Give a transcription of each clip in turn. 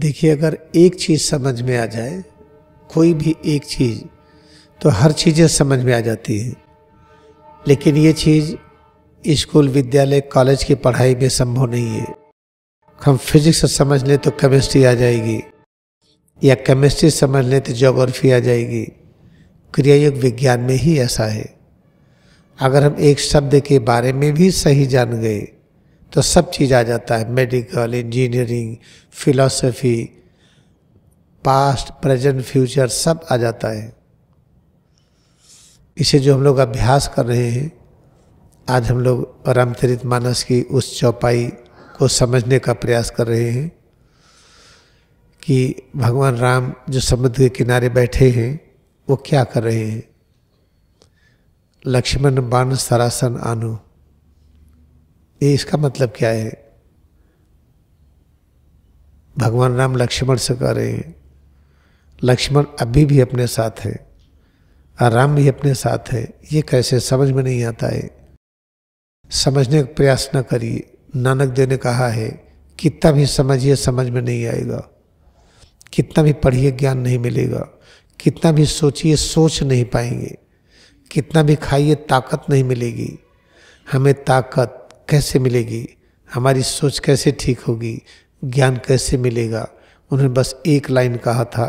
देखिए अगर एक चीज़ समझ में आ जाए कोई भी एक चीज़ तो हर चीज़ें समझ में आ जाती है लेकिन ये चीज़ स्कूल विद्यालय कॉलेज की पढ़ाई में संभव नहीं है हम फिजिक्स समझ लें तो केमिस्ट्री आ जाएगी या केमिस्ट्री समझ लें तो जोग्राफी आ जाएगी क्रियायोग विज्ञान में ही ऐसा है अगर हम एक शब्द के बारे में भी सही जान गए तो सब चीज़ आ जाता है medical engineering philosophy past present future सब आ जाता है इसे जो हम लोग अभ्यास कर रहे हैं आज हम लोग रामचरित मानस की उस चौपाई को समझने का प्रयास कर रहे हैं कि भगवान राम जो समुद्र के किनारे बैठे हैं वो क्या कर रहे हैं लक्ष्मण बाण सरासन आनु ये इसका मतलब क्या है भगवान राम लक्ष्मण से कह रहे हैं लक्ष्मण अभी भी अपने साथ है और राम भी अपने साथ है ये कैसे समझ में नहीं आता है समझने का प्रयास न करिए नानक देव ने कहा है कितना भी समझिए समझ में नहीं आएगा कितना भी पढ़िए ज्ञान नहीं मिलेगा कितना भी सोचिए सोच नहीं पाएंगे कितना भी खाइए ताकत नहीं मिलेगी हमें ताकत कैसे मिलेगी हमारी सोच कैसे ठीक होगी ज्ञान कैसे मिलेगा उन्होंने बस एक लाइन कहा था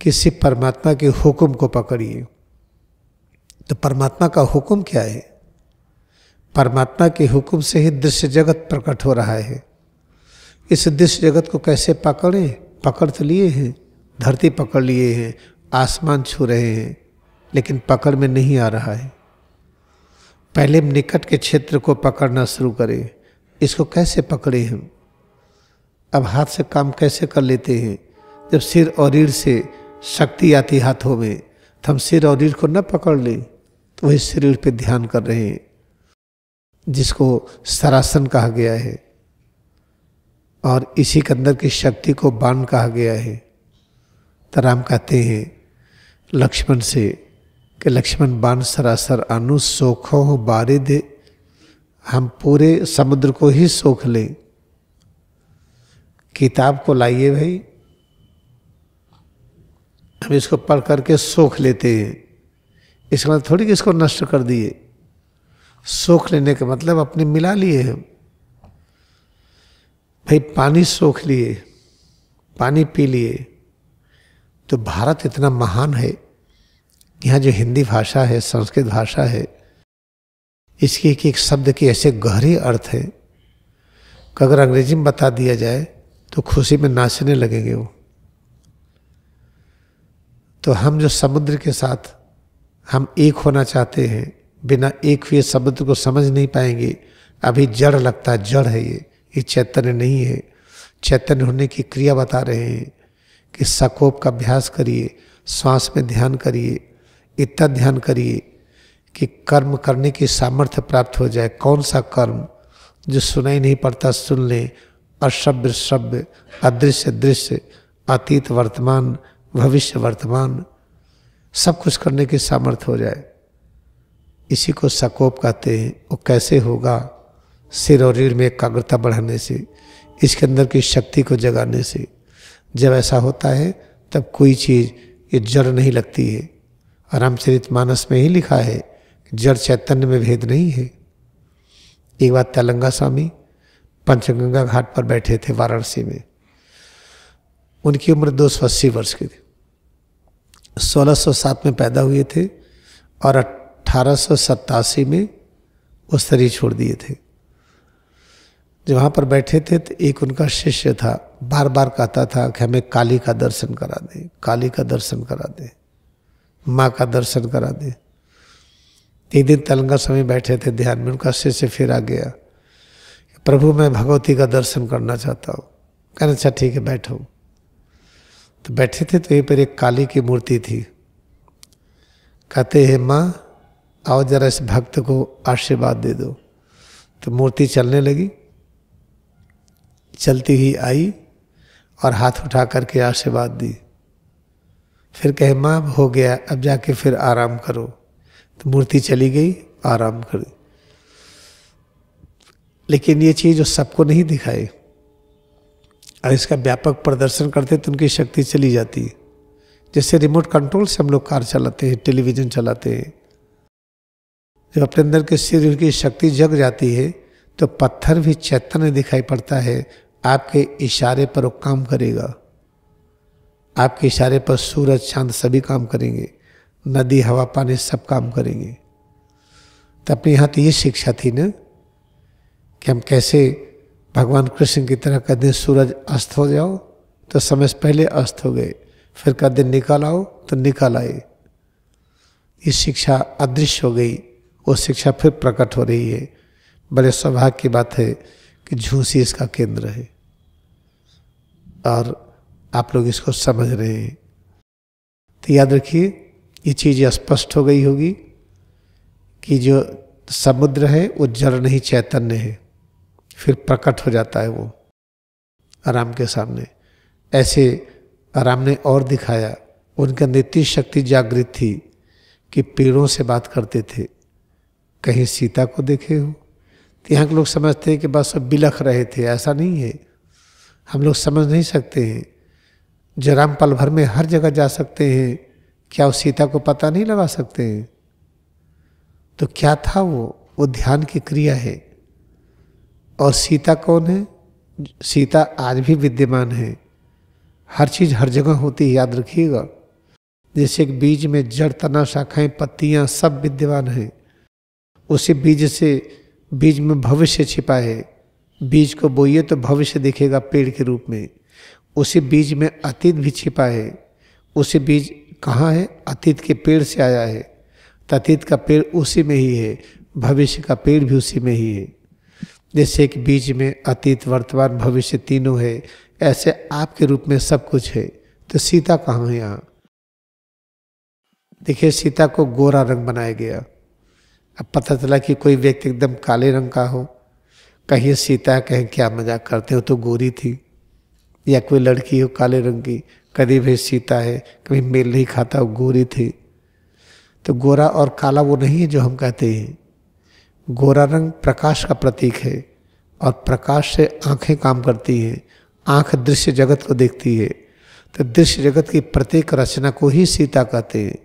कि सिर्फ परमात्मा के हुक्म को पकड़िए तो परमात्मा का हुक्म क्या है परमात्मा के हुक्म से ही दृश्य जगत प्रकट हो रहा है इस दृश्य जगत को कैसे पकड़ें पकड़ तो लिए हैं धरती पकड़ लिए हैं आसमान छू रहे हैं लेकिन पकड़ में नहीं आ रहा है पहले निकट के क्षेत्र को पकड़ना शुरू करें इसको कैसे पकड़े हम अब हाथ से काम कैसे कर लेते हैं जब सिर और रीढ़ से शक्ति आती हाथों में तो हम सिर और रीढ़ को न पकड़ लें तो वही शरीर पे ध्यान कर रहे हैं जिसको सरासन कहा गया है और इसी के अंदर की शक्ति को बाण कहा गया है तो राम कहते हैं लक्ष्मण से कि लक्ष्मण बाण सरासर अनु सोखो हो बारे दे हम पूरे समुद्र को ही सोख लें किताब को लाइए भाई हम इसको पढ़ करके सोख लेते हैं इसका मतलब थोड़ी कि इसको नष्ट कर दिए सोख लेने का मतलब अपने मिला लिए हम भाई पानी सोख लिए पानी पी लिए तो भारत इतना महान है यहाँ जो हिंदी भाषा है संस्कृत भाषा है इसके एक एक शब्द के ऐसे गहरे अर्थ हैं कि अगर अंग्रेजी में बता दिया जाए तो खुशी में नाचने लगेंगे वो तो हम जो समुद्र के साथ हम एक होना चाहते हैं बिना एक हुए समुद्र को समझ नहीं पाएंगे अभी जड़ लगता है जड़ है ये ये चैतन्य नहीं है चैतन्य होने की क्रिया बता रहे हैं कि सकोप का अभ्यास करिए श्वास में ध्यान करिए इतना ध्यान करिए कि कर्म करने की सामर्थ्य प्राप्त हो जाए कौन सा कर्म जो सुनाई नहीं पड़ता सुन ले अश्रव्य श्रव्य अदृश्य दृश्य अतीत वर्तमान भविष्य वर्तमान सब कुछ करने की सामर्थ्य हो जाए इसी को सकोप कहते हैं वो कैसे होगा सिर और रीढ़ में एकाग्रता बढ़ाने से इसके अंदर की शक्ति को जगाने से जब ऐसा होता है तब कोई चीज़ ये जड़ नहीं लगती है रामचरित मानस में ही लिखा है कि जड़ चैतन्य में भेद नहीं है एक बार तेलंगा स्वामी पंचगंगा घाट पर बैठे थे वाराणसी में उनकी उम्र दो सौ अस्सी वर्ष की थी सोलह सौ सात में पैदा हुए थे और अट्ठारह सौ सतासी में वो शरीर छोड़ दिए थे जब वहाँ पर बैठे थे तो एक उनका शिष्य था बार बार कहता था कि हमें काली का दर्शन करा दें काली का दर्शन करा दें माँ का दर्शन करा दिया तीन दिन तेलंगा स्वामी बैठे थे ध्यान में उनका शिष्य फिर आ गया प्रभु मैं भगवती का दर्शन करना चाहता हूँ कहना अच्छा ठीक है बैठो तो बैठे थे तो यहीं पर एक काली की मूर्ति थी कहते हैं माँ आओ जरा इस भक्त को आशीर्वाद दे दो तो मूर्ति चलने लगी चलती ही आई और हाथ उठा करके आशीर्वाद दी फिर कहे माँ हो गया अब जाके फिर आराम करो तो मूर्ति चली गई आराम कर लेकिन ये चीज़ जो सबको नहीं दिखाई और इसका व्यापक प्रदर्शन करते तो उनकी शक्ति चली जाती है जैसे रिमोट कंट्रोल से हम लोग कार चलाते हैं टेलीविज़न चलाते हैं जब अपने अंदर के शरीर की शक्ति जग जाती है तो पत्थर भी चैतन्य दिखाई पड़ता है आपके इशारे पर वो काम करेगा आपके इशारे पर सूरज चांद सभी काम करेंगे नदी हवा पानी सब काम करेंगे तो अपने यहाँ तो ये शिक्षा थी ना कि हम कैसे भगवान कृष्ण की तरह कह दें सूरज अस्त हो जाओ तो समय से पहले अस्त हो गए फिर दें निकल आओ तो निकल आए ये शिक्षा अदृश्य हो गई वो शिक्षा फिर प्रकट हो रही है बड़े सौभाग्य की बात है कि झूसी इसका केंद्र है और आप लोग इसको समझ रहे हैं तो याद रखिए ये चीज़ स्पष्ट हो गई होगी कि जो समुद्र है वो जड़ नहीं चैतन्य है फिर प्रकट हो जाता है वो आराम के सामने ऐसे आराम ने और दिखाया अंदर नीति शक्ति जागृत थी कि पेड़ों से बात करते थे कहीं सीता को देखे हो तो यहाँ के लोग समझते हैं कि बस सब बिलख रहे थे ऐसा नहीं है हम लोग समझ नहीं सकते हैं जयराम पल भर में हर जगह जा सकते हैं क्या वो सीता को पता नहीं लगा सकते हैं तो क्या था वो वो ध्यान की क्रिया है और सीता कौन है सीता आज भी विद्यमान है हर चीज़ हर जगह होती है याद रखिएगा जैसे एक बीज में जड़ तना शाखाएं पत्तियां सब विद्यमान है उसी बीज से बीज में भविष्य छिपा है बीज को बोइए तो भविष्य दिखेगा पेड़ के रूप में उसी बीज में अतीत भी छिपा है उसी बीज कहाँ है अतीत के पेड़ से आया है अतीत का पेड़ उसी में ही है भविष्य का पेड़ भी उसी में ही है जैसे एक बीज में अतीत वर्तमान भविष्य तीनों है ऐसे आपके रूप में सब कुछ है तो सीता कहाँ है यहाँ देखिए सीता को गोरा रंग बनाया गया अब पता चला कि कोई व्यक्ति एकदम काले रंग का हो कहीं सीता कहें क्या मजाक करते हो तो गोरी थी या कोई लड़की हो काले रंग की कभी भी सीता है कभी मेल नहीं खाता वो गोरी थी तो गोरा और काला वो नहीं है जो हम कहते हैं गोरा रंग प्रकाश का प्रतीक है और प्रकाश से आंखें काम करती हैं आंख दृश्य जगत को देखती है तो दृश्य जगत की प्रत्येक रचना को ही सीता कहते हैं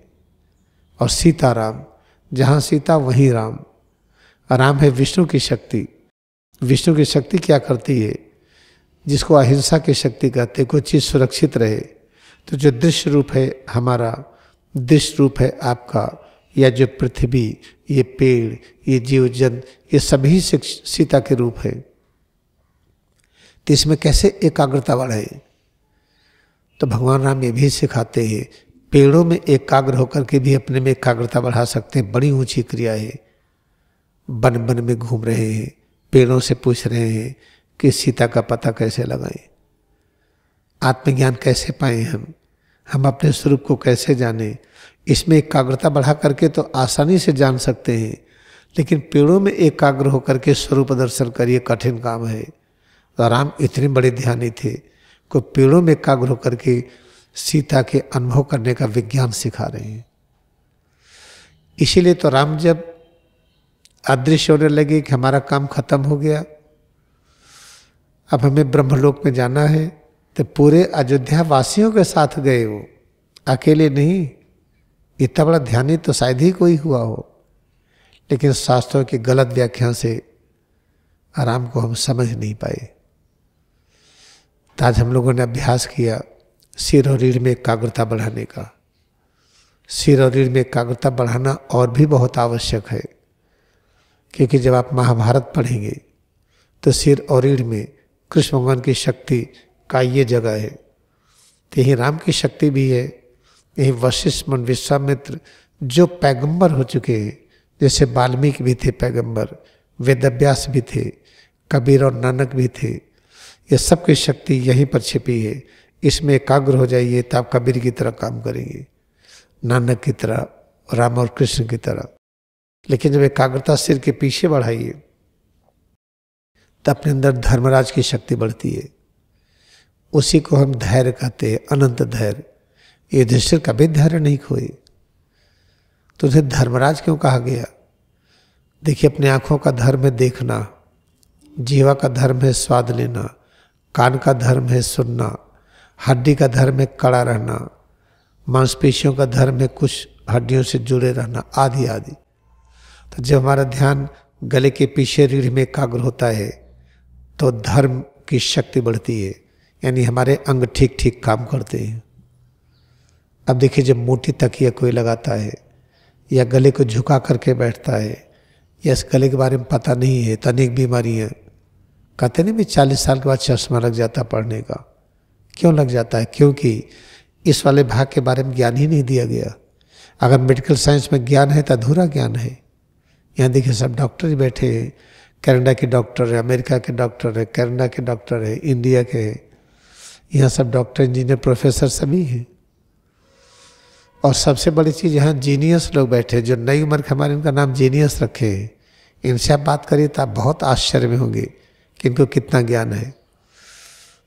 और सीता राम जहाँ सीता वहीं राम राम है विष्णु की शक्ति विष्णु की शक्ति क्या करती है जिसको अहिंसा की शक्ति कहते कोई चीज़ सुरक्षित रहे तो जो दृश्य रूप है हमारा दृश्य रूप है आपका या जो पृथ्वी ये पेड़ ये जीव जन ये सभी सीता के रूप है तो इसमें कैसे एकाग्रता बढ़े तो भगवान राम ये भी सिखाते हैं पेड़ों में एकाग्र होकर के भी अपने में एकाग्रता बढ़ा सकते हैं बड़ी ऊंची क्रिया है बन बन में घूम रहे हैं पेड़ों से पूछ रहे हैं कि सीता का पता कैसे लगाएं आत्मज्ञान कैसे पाए हम हम अपने स्वरूप को कैसे जाने इसमें एकाग्रता बढ़ा करके तो आसानी से जान सकते हैं लेकिन पेड़ों में एकाग्र होकर के स्वरूप दर्शन करिए कठिन काम है तो राम इतने बड़े ध्यानी थे को पेड़ों में एकाग्र होकर के सीता के अनुभव करने का विज्ञान सिखा रहे हैं इसीलिए तो राम जब अदृश्य होने लगे कि हमारा काम खत्म हो गया अब हमें ब्रह्मलोक में जाना है तो पूरे अयोध्या वासियों के साथ गए वो अकेले नहीं इतना बड़ा ध्यानी तो शायद ही कोई हुआ हो लेकिन शास्त्रों की गलत व्याख्या से आराम को हम समझ नहीं पाए तो आज हम लोगों ने अभ्यास किया सिर और रीढ़ में एकाग्रता बढ़ाने का सिर और रीढ़ में एकाग्रता बढ़ाना और भी बहुत आवश्यक है क्योंकि जब आप महाभारत पढ़ेंगे तो सिर और रीढ़ में कृष्ण भगवान की शक्ति का ये जगह है तो यही राम की शक्ति भी है यही वशिष्ठ मन विश्वामित्र जो पैगंबर हो चुके हैं जैसे वाल्मीकि भी थे पैगंबर वेदव्यास भी थे कबीर और नानक भी थे ये सब की शक्ति यहीं पर छिपी है इसमें एकाग्र हो जाइए तो आप कबीर की तरह काम करेंगे नानक की तरह राम और कृष्ण की तरह लेकिन जब एकाग्रता सिर के पीछे बढ़ाइए तो अपने अंदर धर्मराज की शक्ति बढ़ती है उसी को हम धैर्य कहते हैं अनंत धैर्य युधिष्ठिर कभी धैर्य नहीं खोए तो उसे धर्मराज क्यों कहा गया देखिए अपने आँखों का धर्म है देखना जीवा का धर्म है स्वाद लेना कान का धर्म है सुनना हड्डी का धर्म है कड़ा रहना मांसपेशियों का धर्म है कुछ हड्डियों से जुड़े रहना आदि आदि तो जब हमारा ध्यान गले के पीछे रीढ़ में एकाग्र होता है तो धर्म की शक्ति बढ़ती है यानी हमारे अंग ठीक ठीक काम करते हैं अब देखिए जब मोटी तकिया कोई लगाता है या गले को झुका करके बैठता है या इस गले के बारे में पता नहीं है तो अनेक बीमारियाँ कहते नहीं भी चालीस साल के बाद चश्मा लग जाता पढ़ने का क्यों लग जाता है क्योंकि इस वाले भाग के बारे में ज्ञान ही नहीं दिया गया अगर मेडिकल साइंस में ज्ञान है तो अधूरा ज्ञान है यहाँ देखिए सब डॉक्टर ही बैठे हैं कनाडा के डॉक्टर है अमेरिका के डॉक्टर है कनाडा के डॉक्टर है इंडिया के हैं यहाँ सब डॉक्टर इंजीनियर प्रोफेसर सभी हैं और सबसे बड़ी चीज़ यहाँ जीनियस लोग बैठे जो नई उम्र के हमारे इनका नाम जीनियस रखे हैं इनसे आप बात करिए तो आप बहुत आश्चर्य में होंगे कि इनको कितना ज्ञान है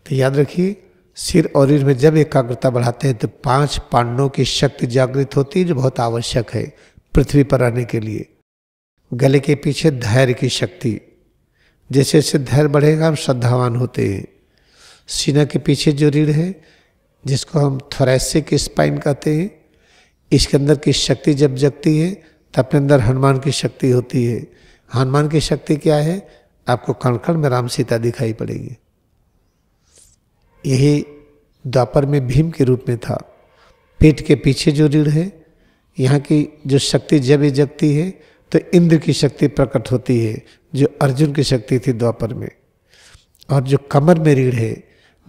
तो याद रखिए सिर और रीढ़ में जब एकाग्रता बढ़ाते हैं तो पांच पांडवों की शक्ति जागृत होती है जो बहुत आवश्यक है पृथ्वी पर रहने के लिए गले के पीछे धैर्य की शक्ति जैसे जैसे धैर्य बढ़ेगा हम श्रद्धावान होते हैं सीना के पीछे जो रीढ़ है जिसको हम थोरेसिक स्पाइन कहते हैं इसके अंदर की शक्ति जब जगती है तब अपने अंदर हनुमान की शक्ति होती है हनुमान की शक्ति क्या है आपको कण कण में राम सीता दिखाई पड़ेगी यही द्वापर में भीम के रूप में था पेट के पीछे जो रीढ़ है यहाँ की जो शक्ति जब जगती है तो इंद्र की शक्ति प्रकट होती है जो अर्जुन की शक्ति थी द्वापर में और जो कमर में रीढ़ है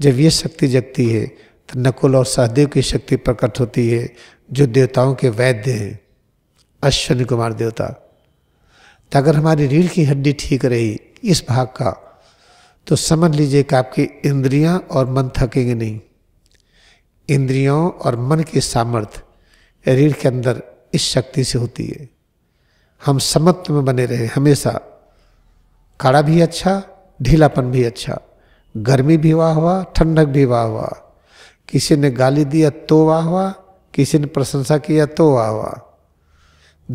जब ये शक्ति जगती है तो नकुल और सहदेव की शक्ति प्रकट होती है जो देवताओं के वैद्य हैं अश्विनी कुमार देवता तो अगर हमारी रीढ़ की हड्डी ठीक रही इस भाग का तो समझ लीजिए कि आपकी इंद्रियां और मन थकेंगे नहीं इंद्रियों और मन की सामर्थ्य रीढ़ के अंदर इस शक्ति से होती है हम समत्व में बने रहे हमेशा काड़ा भी अच्छा ढीलापन भी अच्छा गर्मी भी वाह हुआ ठंडक भी वाह हुआ किसी ने गाली दिया तो वाह हुआ किसी ने प्रशंसा किया तो वाह हुआ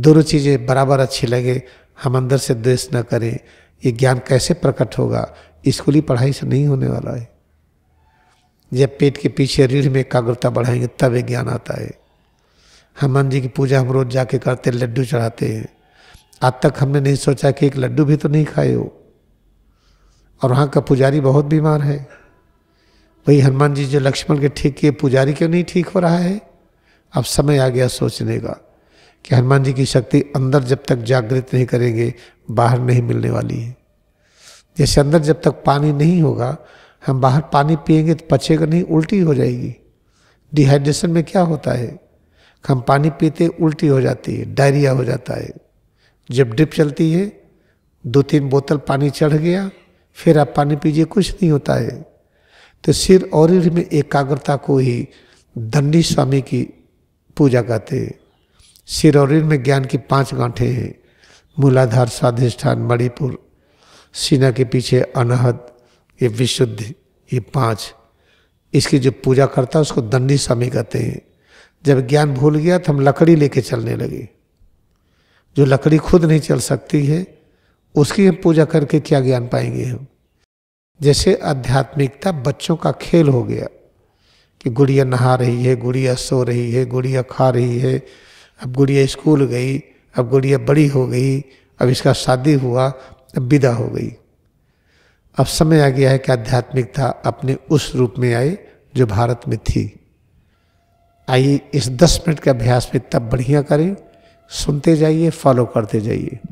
दोनों चीज़ें बराबर अच्छी लगे हम अंदर से द्वेष न करें ये ज्ञान कैसे प्रकट होगा स्कूली पढ़ाई से नहीं होने वाला है जब पेट के पीछे रीढ़ में एकाग्रता बढ़ाएंगे तब ये ज्ञान आता है हनुमान जी की पूजा हम रोज़ जाके करते लड्डू चढ़ाते हैं आज तक हमने नहीं सोचा कि एक लड्डू भी तो नहीं खाए हो और वहाँ का पुजारी बहुत बीमार है वही हनुमान जी जो लक्ष्मण के ठीक किए पुजारी क्यों नहीं ठीक हो रहा है अब समय आ गया सोचने का कि हनुमान जी की शक्ति अंदर जब तक जागृत नहीं करेंगे बाहर नहीं मिलने वाली है जैसे अंदर जब तक पानी नहीं होगा हम बाहर पानी पिएंगे तो पचेगा नहीं उल्टी हो जाएगी डिहाइड्रेशन में क्या होता है हम पानी पीते उल्टी हो जाती है डायरिया हो जाता है जब ड्रिप चलती है दो तीन बोतल पानी चढ़ गया फिर आप पानी पीजिए कुछ नहीं होता है तो सिर और में एकाग्रता को ही दंडी स्वामी की पूजा कहते हैं सिर और में ज्ञान की पांच गांठें हैं मूलाधार स्वाधिष्ठान मणिपुर सीना के पीछे अनहद ये विशुद्ध ये पांच इसकी जो पूजा करता है उसको दंडी स्वामी कहते हैं जब ज्ञान भूल गया तो हम लकड़ी लेके चलने लगे जो लकड़ी खुद नहीं चल सकती है उसकी हम पूजा करके क्या ज्ञान पाएंगे हम जैसे आध्यात्मिकता बच्चों का खेल हो गया कि गुड़िया नहा रही है गुड़िया सो रही है गुड़िया खा रही है अब गुड़िया स्कूल गई अब गुड़िया बड़ी हो गई अब इसका शादी हुआ अब विदा हो गई अब समय आ गया है कि आध्यात्मिकता अपने उस रूप में आए जो भारत में थी आइए इस दस मिनट के अभ्यास में तब बढ़िया करें सुनते जाइए फॉलो करते जाइए